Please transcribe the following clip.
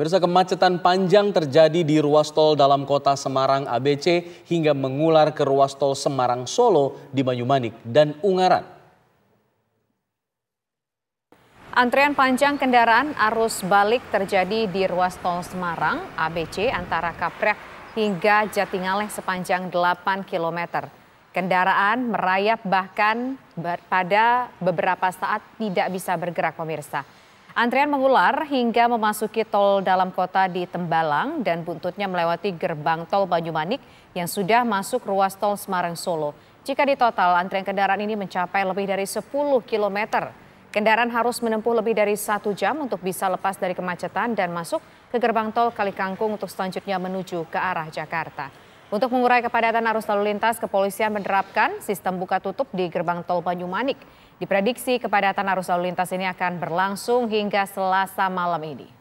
Pemirsa kemacetan panjang terjadi di ruas tol dalam kota Semarang ABC hingga mengular ke ruas tol Semarang Solo di Banyumanik dan Ungaran. Antrean panjang kendaraan arus balik terjadi di ruas tol Semarang ABC antara Kaprek hingga Jatingaleh sepanjang 8 km. Kendaraan merayap bahkan pada beberapa saat tidak bisa bergerak pemirsa. Antrian mengular hingga memasuki tol dalam kota di Tembalang dan buntutnya melewati gerbang tol Banyumanik yang sudah masuk ruas tol Semarang Solo. Jika di total antrian kendaraan ini mencapai lebih dari 10 km. Kendaraan harus menempuh lebih dari satu jam untuk bisa lepas dari kemacetan dan masuk ke gerbang tol Kali Kangkung untuk selanjutnya menuju ke arah Jakarta. Untuk mengurai kepadatan arus lalu lintas, kepolisian menerapkan sistem buka tutup di gerbang tol Banyumanik. Diprediksi kepadatan arus lalu lintas ini akan berlangsung hingga Selasa malam ini.